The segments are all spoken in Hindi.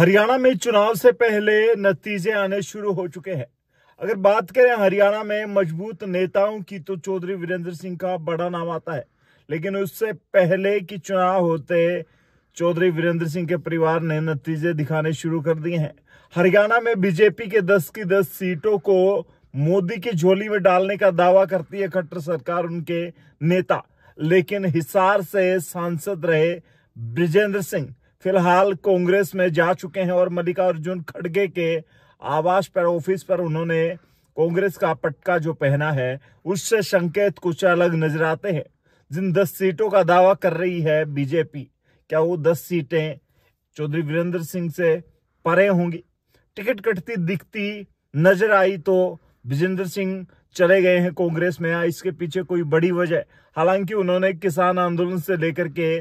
हरियाणा में चुनाव से पहले नतीजे आने शुरू हो चुके हैं अगर बात करें हरियाणा में मजबूत नेताओं की तो चौधरी वीरेंद्र सिंह का बड़ा नाम आता है लेकिन उससे पहले कि चुनाव होते चौधरी वीरेंद्र सिंह के परिवार ने नतीजे दिखाने शुरू कर दिए हैं हरियाणा में बीजेपी के 10 की 10 सीटों को मोदी की झोली में डालने का दावा करती है खट्टर सरकार उनके नेता लेकिन हिसार से सांसद रहे ब्रिजेंद्र सिंह फिलहाल कांग्रेस में जा चुके हैं और मल्लिकार्जुन खड़गे के आवास पर ऑफिस पर उन्होंने कांग्रेस का पटका जो पहना है उससे संकेत कुछ अलग नजर आते हैं जिन दस सीटों का दावा कर रही है बीजेपी क्या वो दस सीटें चौधरी वीरेंद्र सिंह से परे होंगी टिकट कटती दिखती नजर आई तो विजेंद्र सिंह चले गए हैं कांग्रेस में या हाँ, इसके पीछे कोई बड़ी वजह हालांकि उन्होंने किसान आंदोलन से लेकर के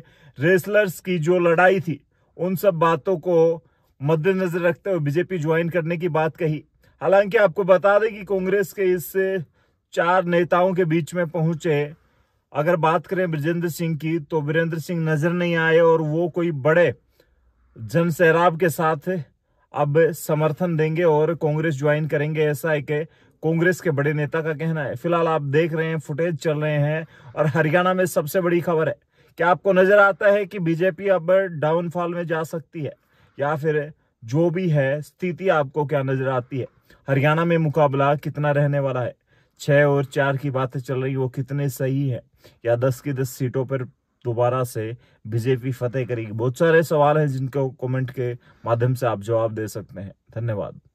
रेसलर्स की जो लड़ाई थी उन सब बातों को मद्देनजर रखते हुए बीजेपी ज्वाइन करने की बात कही हालांकि आपको बता दें कि कांग्रेस के इस चार नेताओं के बीच में पहुंचे अगर बात करें ब्रजेंद्र सिंह की तो वीरेंद्र सिंह नजर नहीं आए और वो कोई बड़े जनसैराब के साथ अब समर्थन देंगे और कांग्रेस ज्वाइन करेंगे ऐसा एक कांग्रेस के बड़े नेता का कहना है फिलहाल आप देख रहे हैं फुटेज चल रहे हैं और हरियाणा में सबसे बड़ी खबर है क्या आपको नजर आता है कि बीजेपी अब डाउनफॉल में जा सकती है या फिर जो भी है स्थिति आपको क्या नजर आती है हरियाणा में मुकाबला कितना रहने वाला है छह और चार की बातें चल रही वो कितने सही है या दस की दस सीटों पर दोबारा से बीजेपी फतेह करेगी बहुत सारे सवाल हैं जिनको कमेंट के माध्यम से आप जवाब दे सकते हैं धन्यवाद